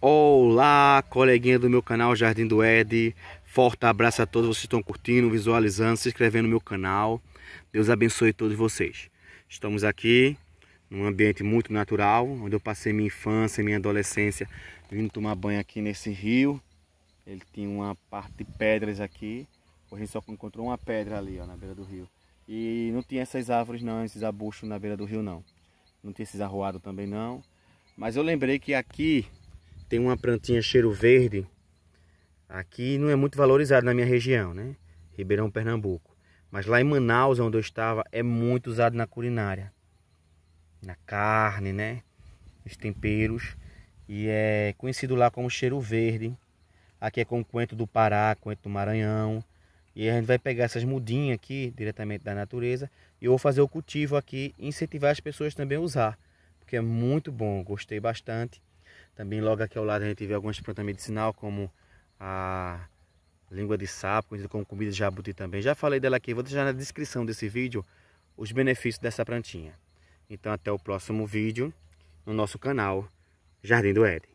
Olá, coleguinha do meu canal Jardim do Ed. Forte abraço a todos vocês que estão curtindo, visualizando, se inscrevendo no meu canal. Deus abençoe todos vocês. Estamos aqui num ambiente muito natural, onde eu passei minha infância, e minha adolescência, vindo tomar banho aqui nesse rio. Ele tinha uma parte de pedras aqui. Hoje a gente só encontrou uma pedra ali, ó, na beira do rio. E não tinha essas árvores não, esses arbustos na beira do rio não. Não tinha esses arruados também não. Mas eu lembrei que aqui tem uma plantinha cheiro verde aqui não é muito valorizado na minha região, né? Ribeirão, Pernambuco. Mas lá em Manaus, onde eu estava, é muito usado na culinária. Na carne, né? Os temperos. E é conhecido lá como cheiro verde. Aqui é com coentro do Pará, coentro do Maranhão. E a gente vai pegar essas mudinhas aqui, diretamente da natureza. E eu vou fazer o cultivo aqui, incentivar as pessoas também a usar. Porque é muito bom, gostei bastante. Também logo aqui ao lado a gente vê algumas plantas medicinais, como a língua de sapo, conhecida como comida de jabuti também. Já falei dela aqui, vou deixar na descrição desse vídeo os benefícios dessa plantinha. Então até o próximo vídeo no nosso canal Jardim do Ed